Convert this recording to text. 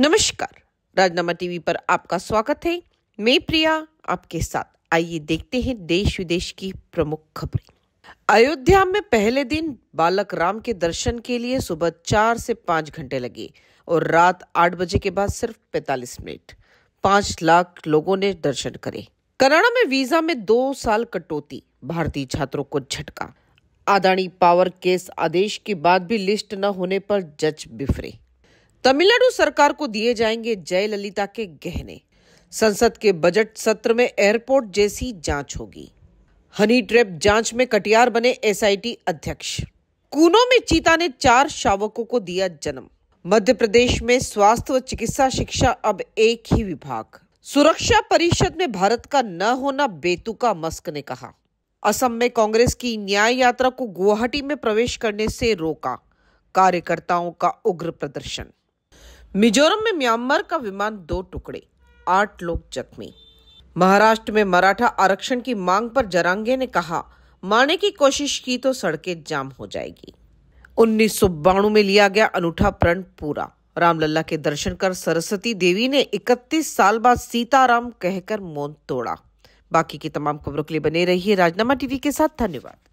नमस्कार राजनामा टीवी पर आपका स्वागत है मैं प्रिया आपके साथ आइए देखते हैं देश विदेश की प्रमुख खबरें अयोध्या में पहले दिन बालक राम के दर्शन के लिए सुबह चार से पांच घंटे लगे और रात आठ बजे के बाद सिर्फ पैतालीस मिनट पांच लाख लोगों ने दर्शन करे कनाडा में वीजा में दो साल कटौती भारतीय छात्रों को झटका अदानी पावर केस आदेश के बाद भी लिस्ट न होने पर जज बिफरे तमिलनाडु सरकार को दिए जाएंगे जयललिता के गहने संसद के बजट सत्र में एयरपोर्ट जैसी जांच होगी हनी ट्रैप जांच में कटियार बने एसआईटी अध्यक्ष कूनो में चीता ने चार शावकों को दिया जन्म मध्य प्रदेश में स्वास्थ्य व चिकित्सा शिक्षा अब एक ही विभाग सुरक्षा परिषद में भारत का न होना बेतुका मस्क ने कहा असम में कांग्रेस की न्याय यात्रा को गुवाहाटी में प्रवेश करने से रोका कार्यकर्ताओं का उग्र प्रदर्शन मिजोरम में म्यांमार का विमान दो टुकड़े आठ लोग जख्मी महाराष्ट्र में मराठा आरक्षण की मांग पर जरांगे ने कहा मारने की कोशिश की तो सड़कें जाम हो जाएगी उन्नीस में लिया गया अनूठा प्रण पूरा रामलला के दर्शन कर सरस्वती देवी ने 31 साल बाद सीताराम कहकर मौन तोड़ा बाकी की तमाम खबरों के लिए बने रहिए राजनामा टीवी के साथ धन्यवाद